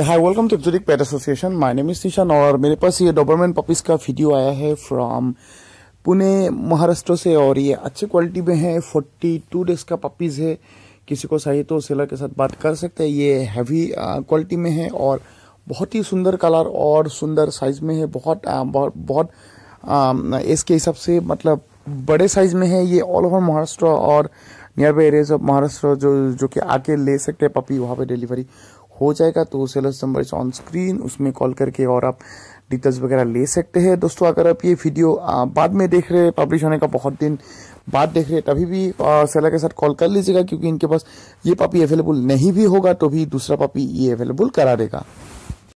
hi welcome to exotic pet association my name is Nishan और मेरे पास ये डोबरमैन पपीज का वीडियो आया है फ्रॉम पुणे महाराष्ट्र से और ये अच्छे क्वालिटी में है 42 डेज का पपीज है किसी को चाहिए तो सेलर के साथ बात कर सकते हैं ये हैवी क्वालिटी में है और बहुत ही सुंदर कलर और सुंदर साइज में है बहुत आ, बहुत बहुत इसके हिसाब से मतलब बड़े साइज में है ये ऑल ओवर महाराष्ट्र और nearby areas of Maharashtra जो जो कि आके ले सकते हैं पपी वहाँ पे डिलीवरी हो जाएगा तो सेलर्स नंबर ऑन स्क्रीन उसमें कॉल करके और आप डिटेल्स वगैरह ले सकते हैं दोस्तों अगर आप ये वीडियो बाद में देख रहे हैं पब्लिश होने का बहुत दिन बाद देख रहे हैं तभी भी सेलर के साथ कॉल कर लीजिएगा क्योंकि इनके पास ये पापी अवेलेबल नहीं भी होगा तो भी दूसरा पापी ये अवेलेबल करा देगा